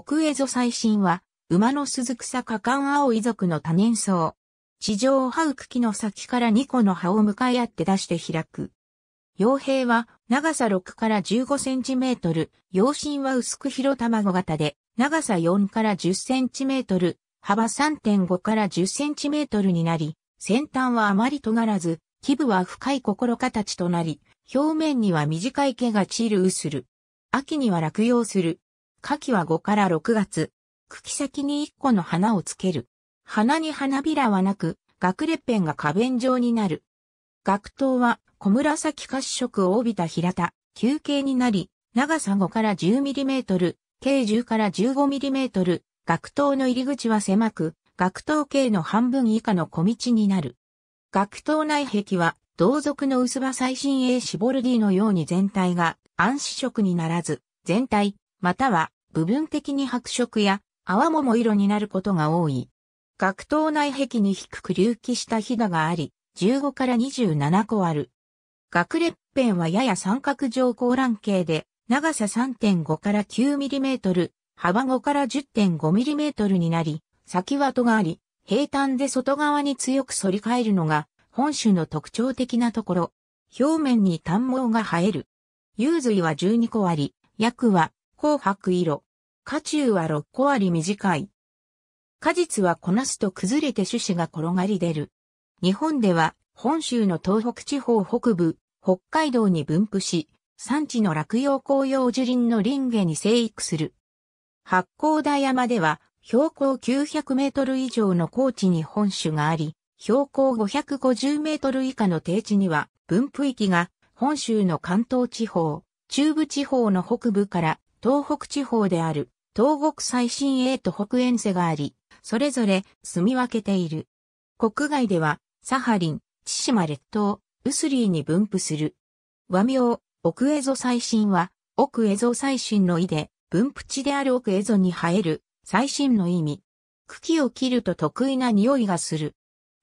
奥江戸最新は、馬の鈴草果敢青遺族の多年草。地上を這う茎の先から2個の葉を向かい合って出して開く。傭兵は長さ6から15センチメートル、陽心は薄く広卵型で、長さ4から10センチメートル、幅3.5から10センチメートルになり、先端はあまり尖らず、基部は深い心形となり、表面には短い毛が散るうする。秋には落葉する。夏季は5から6月。茎先に1個の花をつける。花に花びらはなく、学裂片が花弁状になる。学頭は小紫褐色を帯びた平田、球形になり、長さ5から1 0トル、計10から1 5トル、学頭の入り口は狭く、学頭径の半分以下の小道になる。学頭内壁は、同族の薄葉最新鋭シボルディのように全体が暗視色にならず、全体、または部分的に白色や泡桃色になることが多い。学頭内壁に低く隆起したひだがあり、15から27個ある。学列辺はやや三角状高卵形で、長さ3.5から9ミリメートル、幅5から10.5ミリメートルになり、先は戸があり、平坦で外側に強く反り返るのが、本種の特徴的なところ。表面に短毛が生える。幽髄は12個あり、薬は紅白色、火中は6個あり短い。果実はこなすと崩れて種子が転がり出る。日本では本州の東北地方北部、北海道に分布し、産地の落葉紅葉樹林の林下に生育する。八甲田山では標高900メートル以上の高地に本種があり、標高550メートル以下の低地には分布域が本州の関東地方、中部地方の北部から東北地方である。東国最新鋭と北遠瀬があり、それぞれ住み分けている。国外では、サハリン、千島列島、ウスリーに分布する。和名、奥江戸最新は、奥江戸最新の意で、分布地である奥江戸に生える、最新の意味。茎を切ると得意な匂いがする。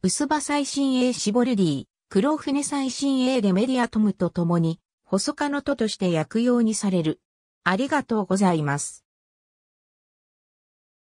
薄葉最新鋭シボルディ、黒船最新鋭でメディアトムと共に、細かの都として薬用にされる。ありがとうございます。